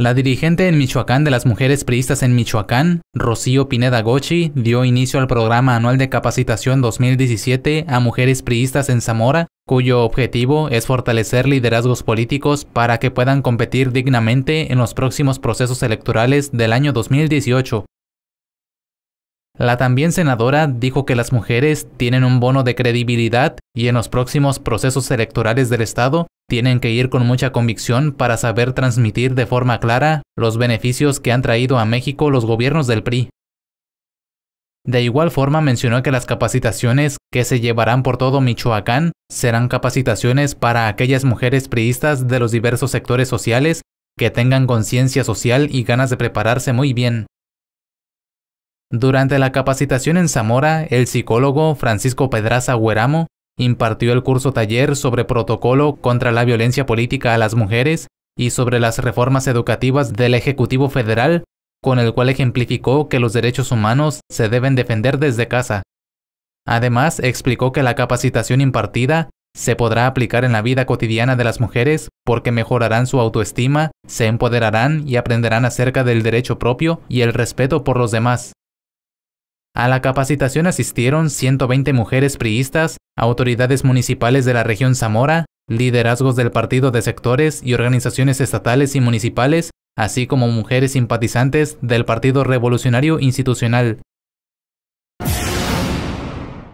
La dirigente en Michoacán de las mujeres priistas en Michoacán, Rocío Pineda Gochi, dio inicio al programa anual de capacitación 2017 a mujeres priistas en Zamora, cuyo objetivo es fortalecer liderazgos políticos para que puedan competir dignamente en los próximos procesos electorales del año 2018. La también senadora dijo que las mujeres tienen un bono de credibilidad y en los próximos procesos electorales del Estado tienen que ir con mucha convicción para saber transmitir de forma clara los beneficios que han traído a México los gobiernos del PRI. De igual forma mencionó que las capacitaciones que se llevarán por todo Michoacán serán capacitaciones para aquellas mujeres priistas de los diversos sectores sociales que tengan conciencia social y ganas de prepararse muy bien. Durante la capacitación en Zamora, el psicólogo Francisco Pedraza Hueramo Impartió el curso taller sobre protocolo contra la violencia política a las mujeres y sobre las reformas educativas del Ejecutivo Federal, con el cual ejemplificó que los derechos humanos se deben defender desde casa. Además, explicó que la capacitación impartida se podrá aplicar en la vida cotidiana de las mujeres porque mejorarán su autoestima, se empoderarán y aprenderán acerca del derecho propio y el respeto por los demás. A la capacitación asistieron 120 mujeres priistas autoridades municipales de la región Zamora, liderazgos del partido de sectores y organizaciones estatales y municipales, así como mujeres simpatizantes del Partido Revolucionario Institucional.